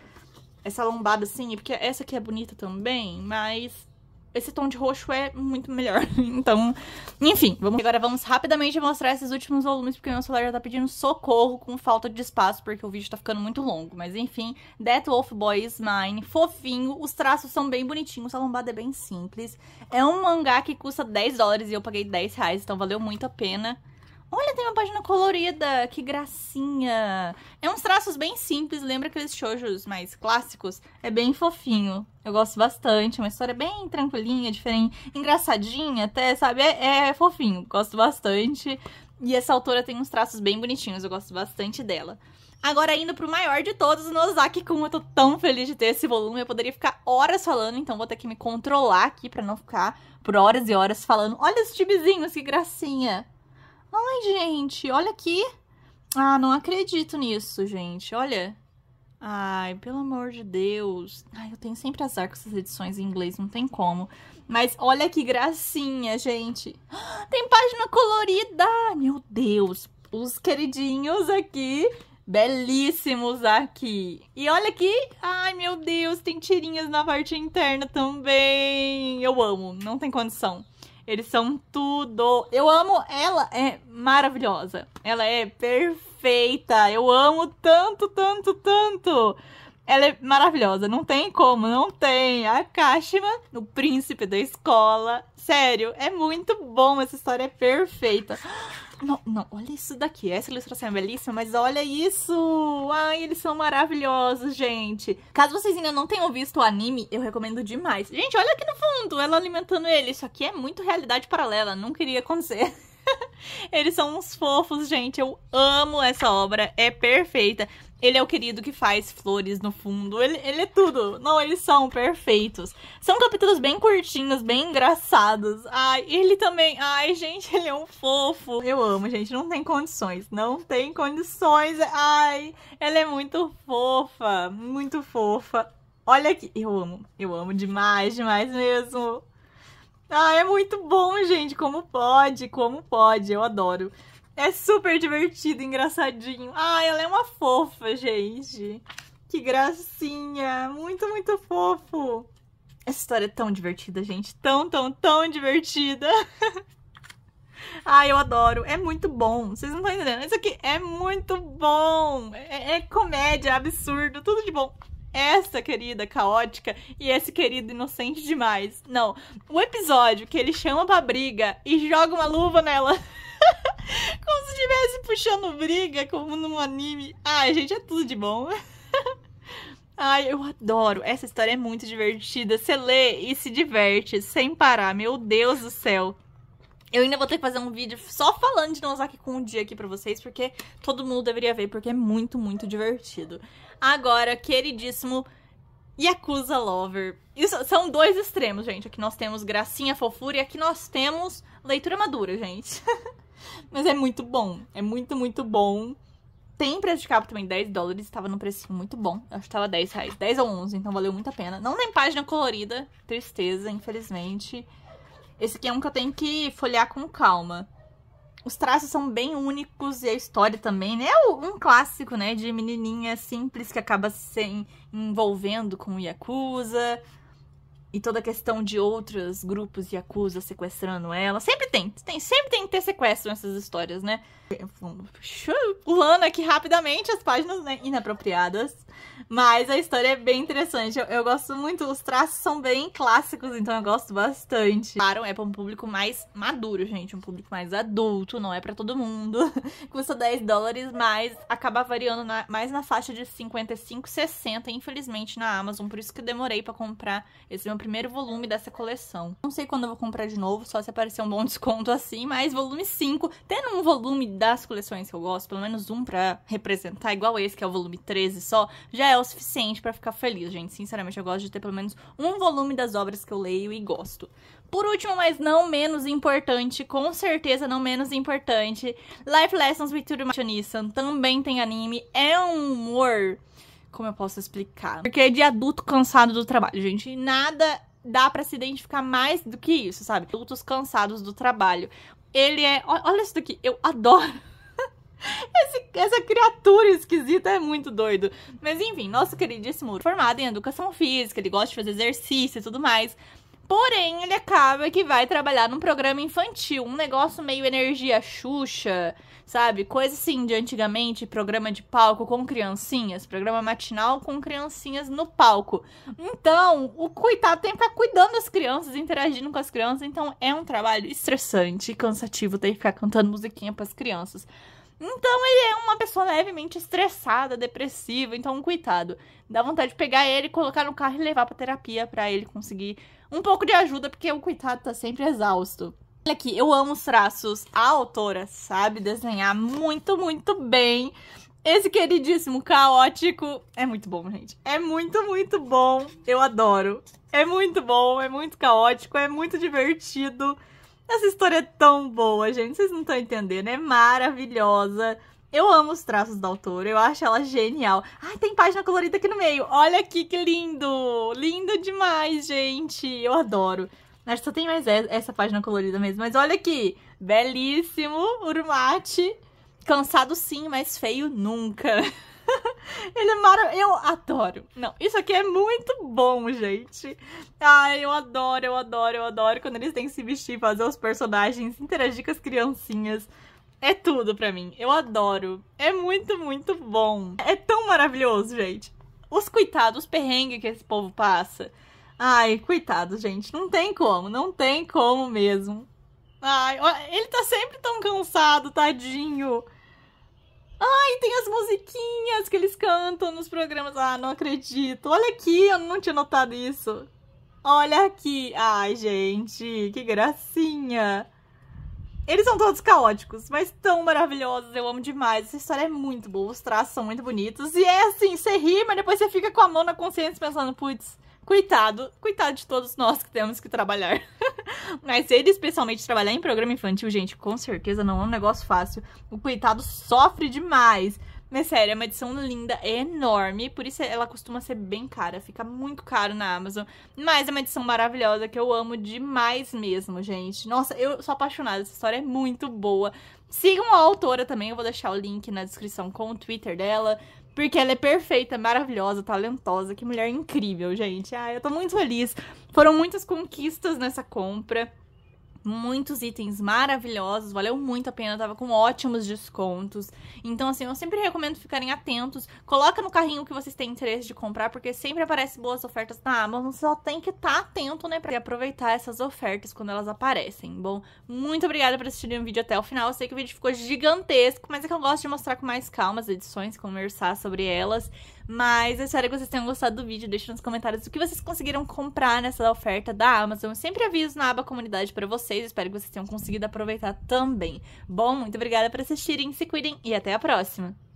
essa lombada assim, porque essa aqui é bonita também, mas esse tom de roxo é muito melhor. Então, enfim, vamos. Agora vamos rapidamente mostrar esses últimos volumes, porque meu celular já tá pedindo socorro com falta de espaço, porque o vídeo tá ficando muito longo. Mas enfim, Death Wolf Boys Mine, fofinho, os traços são bem bonitinhos, a lombada é bem simples. É um mangá que custa 10 dólares e eu paguei 10 reais, então valeu muito a pena. Olha, tem uma página colorida, que gracinha. É uns traços bem simples, lembra aqueles shoujos mais clássicos? É bem fofinho. Eu gosto bastante, é uma história bem tranquilinha, diferente, engraçadinha até, sabe? É, é fofinho, gosto bastante. E essa autora tem uns traços bem bonitinhos, eu gosto bastante dela. Agora, indo pro maior de todos, o Nozaki Kun. Eu tô tão feliz de ter esse volume. Eu poderia ficar horas falando, então vou ter que me controlar aqui para não ficar por horas e horas falando. Olha os tibizinhos, que gracinha! Ai, gente, olha aqui. Ah, não acredito nisso, gente. Olha. Ai, pelo amor de Deus. Ai, eu tenho sempre azar com essas edições em inglês, não tem como. Mas olha que gracinha, gente. Ah, tem página colorida. Meu Deus. Os queridinhos aqui belíssimos aqui. E olha aqui, ai meu Deus, tem tirinhas na parte interna também. Eu amo, não tem condição. Eles são tudo. Eu amo ela, é maravilhosa. Ela é perfeita. Eu amo tanto, tanto, tanto. Ela é maravilhosa, não tem como, não tem. A Kashima, o príncipe da escola. Sério, é muito bom, essa história é perfeita. Não, não, olha isso daqui. Essa ilustração é belíssima, mas olha isso! Ai, eles são maravilhosos, gente. Caso vocês ainda não tenham visto o anime, eu recomendo demais. Gente, olha aqui no fundo, ela alimentando ele. Isso aqui é muito realidade paralela, não queria acontecer. Eles são uns fofos, gente. Eu amo essa obra, é perfeita. Ele é o querido que faz flores no fundo. Ele, ele é tudo. Não, eles são perfeitos. São capítulos bem curtinhos, bem engraçados. Ai, ele também. Ai, gente, ele é um fofo. Eu amo, gente. Não tem condições. Não tem condições. Ai, ela é muito fofa. Muito fofa. Olha aqui. Eu amo. Eu amo demais, demais mesmo. Ah, é muito bom, gente. Como pode? Como pode? Eu adoro. É super divertido, engraçadinho. Ah, ela é uma fofa, gente. Que gracinha. Muito, muito fofo. Essa história é tão divertida, gente. Tão, tão, tão divertida. Ah, eu adoro. É muito bom. Vocês não estão entendendo. Isso aqui é muito bom. É, é, comédia, absurdo, tudo de bom. Essa querida caótica e esse querido inocente demais. Não, o episódio que ele chama pra briga e joga uma luva nela. Como se estivesse puxando briga, como num anime. Ai, gente, é tudo de bom. Ai, eu adoro. Essa história é muito divertida. Você lê e se diverte sem parar. Meu Deus do céu. Eu ainda vou ter que fazer um vídeo só falando de Nozaki com um dia aqui pra vocês, porque todo mundo deveria ver, porque é muito, muito divertido. Agora, queridíssimo Yakuza Lover. Isso, são dois extremos, gente. Aqui nós temos gracinha, fofura e aqui nós temos leitura madura, gente. Mas é muito bom. É muito, muito bom. Tem preço de capa também, 10 dólares. Estava num preço muito bom. acho que estava 10 reais. 10 ou 11, então valeu muito a pena. Não tem página colorida. Tristeza, infelizmente. Esse aqui é um que eu tenho que folhear com calma. Os traços são bem únicos e a história também, né? É um clássico, né? De menininha simples que acaba se envolvendo com o Yakuza e toda a questão de outros grupos e acusas sequestrando ela. Sempre tem, tem, sempre tem que ter sequestro nessas histórias, né? Pulando aqui rapidamente as páginas né, inapropriadas. Mas a história é bem interessante. Eu, eu, gosto muito, os traços são bem clássicos, então eu gosto bastante. Claro, é para um público mais maduro, gente. Um público mais adulto, não é para todo mundo. Custa 10 dólares, mas acaba variando na, mais na faixa de 55, 60, infelizmente, na Amazon. Por isso que eu demorei para comprar esse meu primeiro volume dessa coleção. Não sei quando eu vou comprar de novo, só se aparecer um bom desconto assim, mas volume 5, tendo um volume das coleções que eu gosto, pelo menos um pra representar, igual esse que é o volume 13 só, já é o suficiente para ficar feliz, gente. Sinceramente, eu gosto de ter pelo menos um volume das obras que eu leio e gosto. Por último, mas não menos importante, com certeza não menos importante, Life Lessons with Turu Nissan também tem anime, é um humor como eu posso explicar? Porque é de adulto cansado do trabalho, gente. Nada dá para se identificar mais do que isso, sabe? Adultos cansados do trabalho. Ele é. Olha isso daqui, eu adoro. Esse, essa criatura esquisita é muito doido. Mas enfim, nosso queridíssimo formado em educação física, ele gosta de fazer exercício e tudo mais. Porém, ele acaba que vai trabalhar num programa infantil, um negócio meio energia Xuxa, sabe? Coisa assim de antigamente, programa de palco com criancinhas, programa matinal com criancinhas no palco. Então, o coitado tem que ficar cuidando das crianças, interagindo com as crianças, então é um trabalho estressante e cansativo ter que ficar cantando musiquinha para as crianças. Então ele é uma pessoa levemente estressada, depressiva, então coitado. Dá vontade de pegar ele, colocar no carro e levar para terapia para ele conseguir um pouco de ajuda, porque o coitado tá sempre exausto. Olha aqui, eu amo os traços. A autora sabe desenhar muito, muito bem. Esse queridíssimo caótico é muito bom, gente. É muito, muito bom. Eu adoro. É muito bom, é muito caótico, é muito divertido. Essa história é tão boa, gente. Vocês não estão entendendo. É maravilhosa. Eu amo os traços da autora, eu acho ela genial. Ai, tem página colorida aqui no meio. Olha aqui que lindo! Lindo demais, gente! Eu adoro. Acho que só tem mais essa página colorida mesmo. Mas olha aqui, belíssimo Urmate. Cansado sim, mas feio nunca. Ele é maravilhoso. Eu adoro. Não, isso aqui é muito bom, gente. Ai, eu adoro, eu adoro, eu adoro quando eles têm que se vestir, fazer os personagens, interagir com as criancinhas. É tudo para mim. Eu adoro. É muito, muito bom. É tão maravilhoso, gente. Os coitados, os perrengues que esse povo passa. Ai, coitado, gente. Não tem como, não tem como mesmo. Ai, ele tá sempre tão cansado, tadinho. Ai, tem as musiquinhas que eles cantam nos programas. Ah, não acredito. Olha aqui, eu não tinha notado isso. Olha aqui. Ai, gente, que gracinha. Eles são todos caóticos, mas tão maravilhosos. Eu amo demais. Essa história é muito boa. Os traços são muito bonitos. E é assim, você ri, mas depois você fica com a mão na consciência pensando, putz, coitado, coitado de todos nós que temos que trabalhar. Mas ele, especialmente, trabalhar em programa infantil, gente, com certeza não é um negócio fácil. O coitado sofre demais. Mas sério, é uma edição linda, é enorme, por isso ela costuma ser bem cara, fica muito caro na Amazon. Mas é uma edição maravilhosa que eu amo demais mesmo, gente. Nossa, eu sou apaixonada, essa história é muito boa. Sigam a autora também, eu vou deixar o link na descrição com o Twitter dela. Porque ela é perfeita, maravilhosa, talentosa, que mulher incrível, gente. Ah, eu tô muito feliz. Foram muitas conquistas nessa compra muitos itens maravilhosos, valeu muito a pena, tava com ótimos descontos. Então, assim, eu sempre recomendo ficarem atentos. Coloca no carrinho que vocês têm interesse de comprar, porque sempre aparecem boas ofertas na ah, Amazon. Só tem que estar tá atento, né, para aproveitar essas ofertas quando elas aparecem. Bom, muito obrigada por assistirem o vídeo até o final. Eu sei que o vídeo ficou gigantesco, mas é que eu gosto de mostrar com mais calma as edições, conversar sobre elas. Mas eu é espero que vocês tenham gostado do vídeo. Deixe nos comentários o que vocês conseguiram comprar nessa oferta da Amazon. Eu sempre aviso na aba comunidade para vocês. Espero que vocês tenham conseguido aproveitar também. Bom, muito obrigada por assistirem, se cuidem e até a próxima!